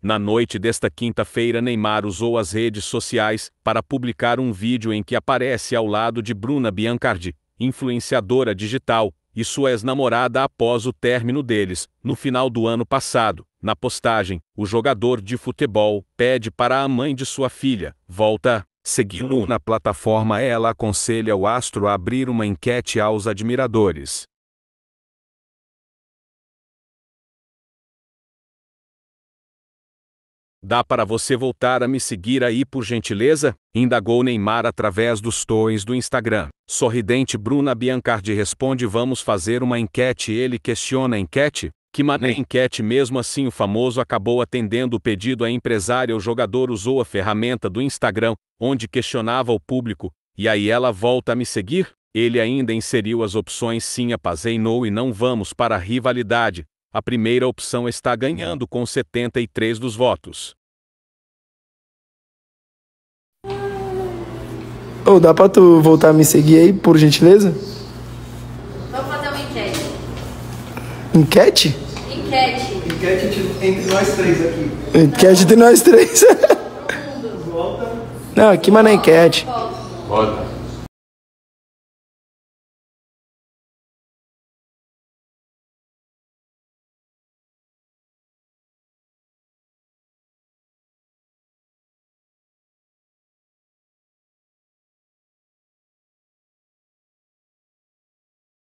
Na noite desta quinta-feira, Neymar usou as redes sociais para publicar um vídeo em que aparece ao lado de Bruna Biancardi, influenciadora digital, e sua ex-namorada após o término deles, no final do ano passado. Na postagem, o jogador de futebol pede para a mãe de sua filha, volta, segui-lo na plataforma. Ela aconselha o astro a abrir uma enquete aos admiradores. Dá para você voltar a me seguir aí por gentileza? Indagou Neymar através dos stories do Instagram. Sorridente Bruna Biancardi responde vamos fazer uma enquete ele questiona a enquete? Que mané enquete mesmo assim o famoso acabou atendendo o pedido a empresária o jogador usou a ferramenta do Instagram, onde questionava o público, e aí ela volta a me seguir? Ele ainda inseriu as opções sim apazeinou e não vamos para a rivalidade, a primeira opção está ganhando com 73 dos votos. Ô, oh, dá pra tu voltar a me seguir aí, por gentileza? Vamos fazer uma enquete. Enquete? Enquete. Enquete entre nós três aqui. Enquete entre nós três. Não, aqui, mas na é enquete. Volta.